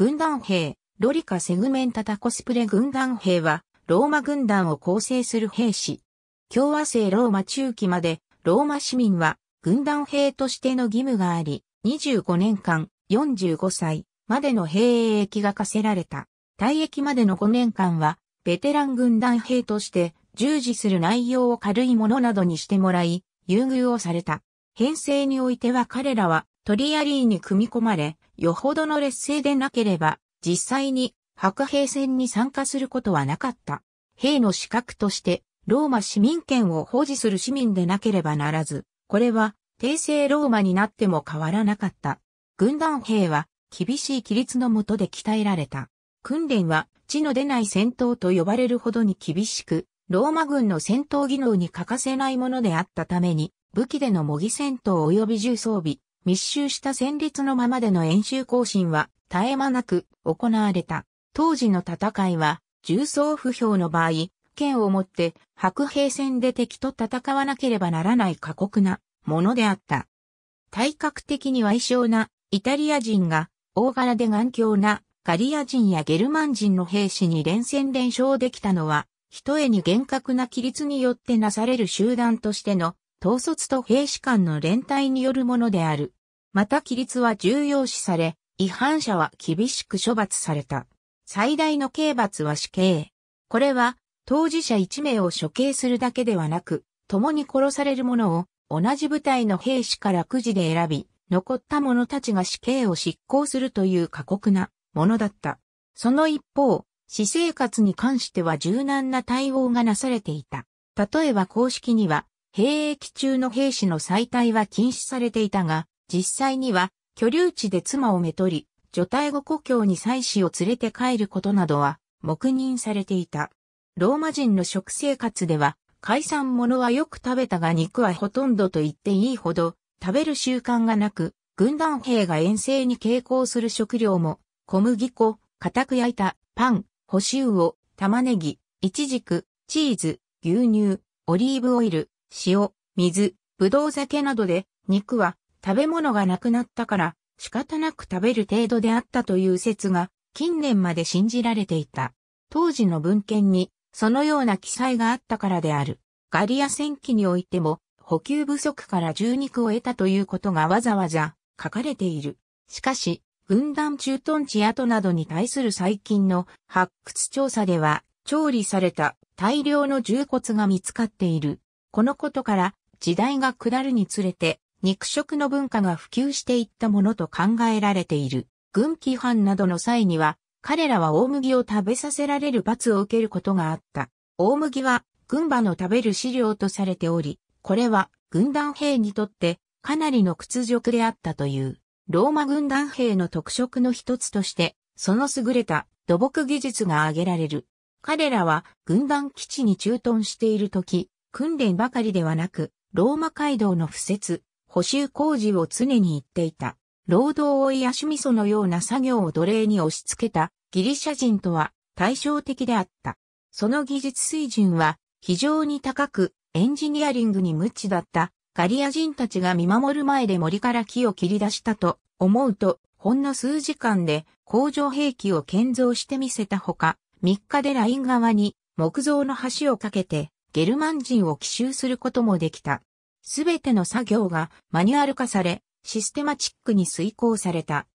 軍団兵、ロリカ・セグメンタタコスプレ軍団兵は、ローマ軍団を構成する兵士。共和制ローマ中期まで、ローマ市民は、軍団兵としての義務があり、25年間、45歳までの兵役が課せられた。退役までの5年間は、ベテラン軍団兵として、従事する内容を軽いものなどにしてもらい、優遇をされた。編成においては彼らは、トリアリーに組み込まれ、よほどの劣勢でなければ、実際に白兵戦に参加することはなかった。兵の資格として、ローマ市民権を保持する市民でなければならず、これは、帝政ローマになっても変わらなかった。軍団兵は、厳しい規律の下で鍛えられた。訓練は、地の出ない戦闘と呼ばれるほどに厳しく、ローマ軍の戦闘技能に欠かせないものであったために、武器での模擬戦闘及び重装備、密集した戦列のままでの演習行進は絶え間なく行われた。当時の戦いは、重装不評の場合、剣を持って白兵戦で敵と戦わなければならない過酷なものであった。体格的には異常なイタリア人が大柄で頑強なガリア人やゲルマン人の兵士に連戦連勝できたのは、とえに厳格な規律によってなされる集団としての統率と兵士間の連帯によるものである。また規律は重要視され、違反者は厳しく処罰された。最大の刑罰は死刑。これは、当事者1名を処刑するだけではなく、共に殺される者を同じ部隊の兵士からくじで選び、残った者たちが死刑を執行するという過酷なものだった。その一方、私生活に関しては柔軟な対応がなされていた。例えば公式には兵役中の兵士の再体は禁止されていたが、実際には居留地で妻をめとり、女体後故郷に妻子を連れて帰ることなどは黙認されていた。ローマ人の食生活では、海産物はよく食べたが肉はほとんどと言っていいほど食べる習慣がなく、軍団兵が遠征に傾向する食料も、小麦粉、固く焼いたパン、干し魚、玉ねぎ、イチジク、チーズ、牛乳、オリーブオイル、塩、水、ぶどう酒などで、肉は食べ物がなくなったから仕方なく食べる程度であったという説が近年まで信じられていた。当時の文献にそのような記載があったからである。ガリア戦記においても補給不足から重肉を得たということがわざわざ書かれている。しかし、軍団駐屯地跡などに対する最近の発掘調査では、調理された大量の重骨が見つかっている。このことから時代が下るにつれて肉食の文化が普及していったものと考えられている。軍規範などの際には彼らは大麦を食べさせられる罰を受けることがあった。大麦は軍馬の食べる飼料とされており、これは軍団兵にとってかなりの屈辱であったという。ローマ軍団兵の特色の一つとして、その優れた土木技術が挙げられる。彼らは軍団基地に駐屯している時、訓練ばかりではなく、ローマ街道の敷設、補修工事を常に言っていた。労働を癒し味噌のような作業を奴隷に押し付けたギリシャ人とは対照的であった。その技術水準は非常に高くエンジニアリングに無知だったガリア人たちが見守る前で森から木を切り出したと思うとほんの数時間で工場兵器を建造してみせたほか3日でライン側に木造の橋を架けてゲルマン人を奇襲することもできた。すべての作業がマニュアル化され、システマチックに遂行された。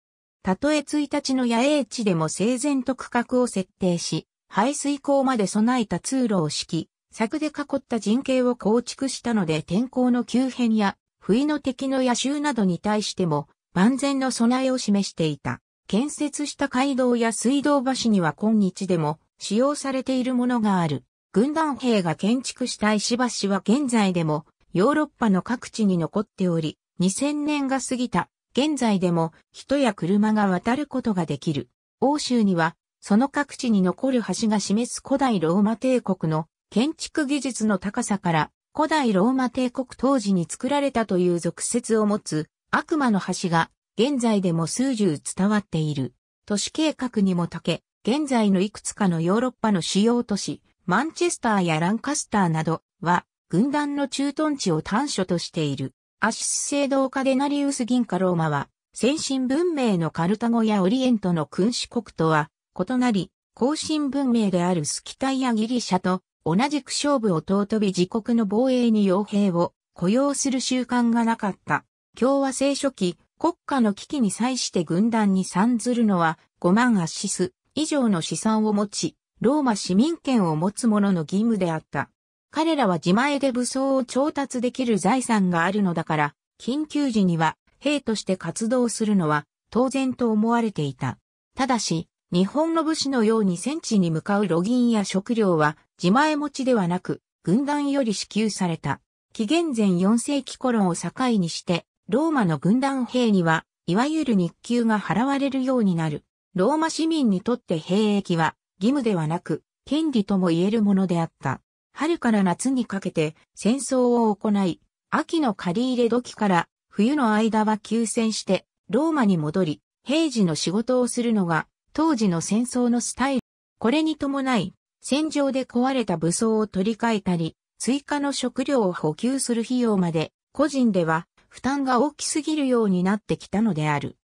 たとえ1日の野営地でも整然と区画を設定し、排水溝まで備えた通路を敷き、柵で囲った陣形を構築したので天候の急変や、不意の敵の野襲などに対しても万全の備えを示していた。建設した街道や水道橋には今日でも使用されているものがある。軍団兵が建築した石橋は現在でもヨーロッパの各地に残っており、2000年が過ぎた現在でも人や車が渡ることができる。欧州にはその各地に残る橋が示す古代ローマ帝国の建築技術の高さから古代ローマ帝国当時に作られたという俗説を持つ悪魔の橋が現在でも数十伝わっている。都市計画にもたけ、現在のいくつかのヨーロッパの主要都市、マンチェスターやランカスターなどは、軍団の駐屯地を端所としている。アシス聖堂カデナリウス銀河ローマは、先進文明のカルタゴやオリエントの君主国とは異なり、後進文明であるスキタイやギリシャと同じく勝負を尊び自国の防衛に傭兵を雇用する習慣がなかった。共和制初期、国家の危機に際して軍団に参ずるのは5万アシス以上の資産を持ち、ローマ市民権を持つ者の義務であった。彼らは自前で武装を調達できる財産があるのだから、緊急時には兵として活動するのは当然と思われていた。ただし、日本の武士のように戦地に向かう路銀や食料は自前持ちではなく、軍団より支給された。紀元前4世紀頃を境にして、ローマの軍団兵には、いわゆる日給が払われるようになる。ローマ市民にとって兵役は、義務ではなく、権利とも言えるものであった。春から夏にかけて戦争を行い、秋の借り入れ時から冬の間は休戦してローマに戻り、平時の仕事をするのが当時の戦争のスタイル。これに伴い、戦場で壊れた武装を取り替えたり、追加の食料を補給する費用まで、個人では負担が大きすぎるようになってきたのである。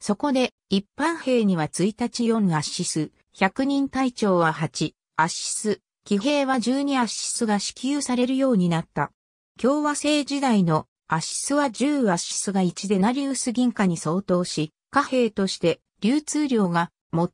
そこで、一般兵には1日4アシス、100人隊長は8、アシス、騎兵は12アシスが支給されるようになった。共和制時代のアシスは10アシスが1でナリウス銀貨に相当し、貨幣として流通量が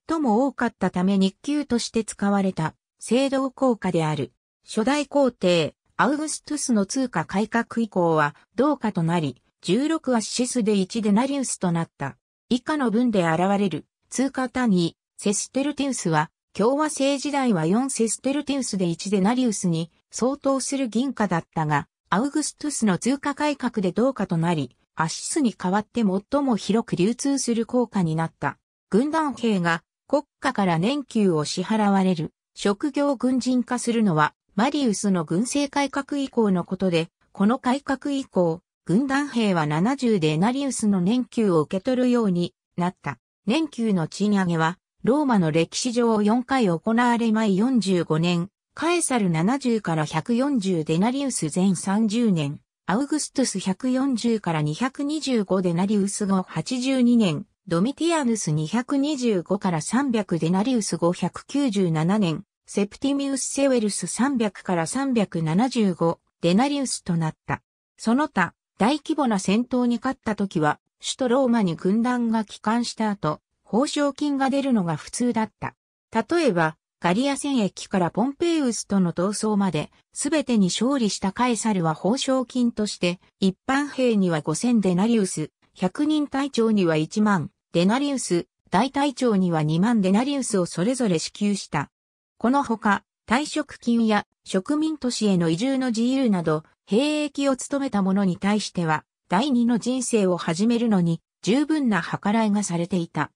最も多かったため日給として使われた制度効果である。初代皇帝、アウグストゥスの通貨改革以降は同化となり、16アシスで1デナリウスとなった。以下の文で現れる通貨単位、セステルティウスは、共和制時代は4セステルティウスで1デナリウスに相当する銀貨だったが、アウグストゥスの通貨改革で同価となり、アシスに代わって最も広く流通する効果になった。軍団兵が国家から年給を支払われる、職業軍人化するのは、マリウスの軍政改革以降のことで、この改革以降、軍団兵は70でナリウスの年給を受け取るようになった。年給の賃上げは、ローマの歴史上4回行われ毎45年、カエサル70から140デナリウス全30年、アウグストゥス140から225デナリウス後82年、ドミティアヌス225から300デナリウス後197年、セプティミウス・セウェルス300から375デナリウスとなった。その他、大規模な戦闘に勝った時は、首都ローマに軍団が帰還した後、報奨金が出るのが普通だった。例えば、ガリア戦役からポンペイウスとの闘争まで、すべてに勝利したカエサルは報奨金として、一般兵には5000デナリウス、100人隊長には1万、デナリウス、大隊長には2万デナリウスをそれぞれ支給した。このほか、退職金や植民都市への移住の自由など、兵役を務めた者に対しては、第二の人生を始めるのに十分な計らいがされていた。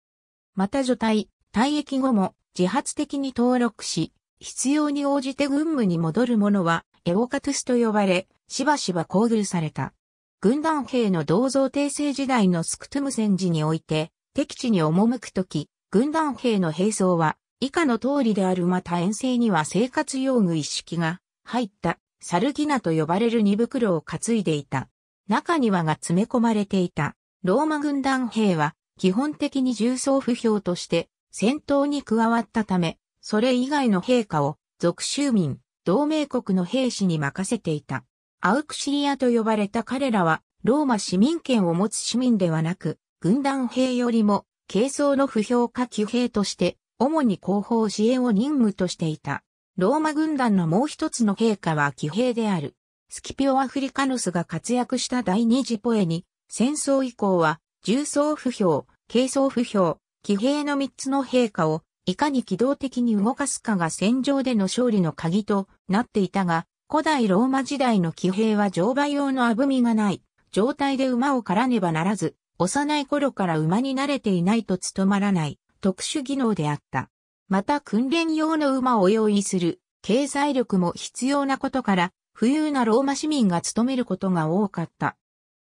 また除隊、退役後も自発的に登録し、必要に応じて軍務に戻る者はエオカトゥスと呼ばれ、しばしば交流された。軍団兵の銅像帝政時代のスクトゥム戦時において、敵地に赴くとき、軍団兵の兵装は、以下の通りであるまた遠征には生活用具一式が入った、サルギナと呼ばれる荷袋を担いでいた。中にはが詰め込まれていた。ローマ軍団兵は、基本的に重装不評として戦闘に加わったため、それ以外の陛下を属州民、同盟国の兵士に任せていた。アウクシリアと呼ばれた彼らは、ローマ市民権を持つ市民ではなく、軍団兵よりも、軽装の不評下級兵として、主に後方支援を任務としていた。ローマ軍団のもう一つの陛下は騎兵である。スキピオ・アフリカノスが活躍した第二次ポエに、戦争以降は、重装不評、軽装不評、騎兵の3つの陛下をいかに機動的に動かすかが戦場での勝利の鍵となっていたが、古代ローマ時代の騎兵は乗馬用のあぶみがない状態で馬をからねばならず、幼い頃から馬に慣れていないと務まらない特殊技能であった。また訓練用の馬を用意する経済力も必要なことから、富裕なローマ市民が務めることが多かった。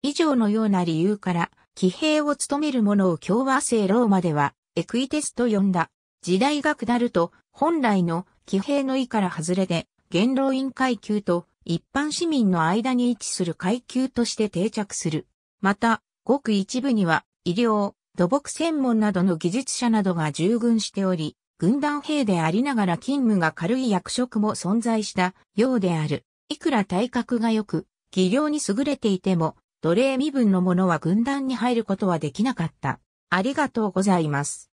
以上のような理由から、騎兵を務める者を共和制ローマでは、エクイテスと呼んだ。時代が下ると、本来の騎兵の意から外れで、元老院階級と一般市民の間に位置する階級として定着する。また、ごく一部には、医療、土木専門などの技術者などが従軍しており、軍団兵でありながら勤務が軽い役職も存在したようである。いくら体格が良く、技量に優れていても、奴隷身分の者は軍団に入ることはできなかった。ありがとうございます。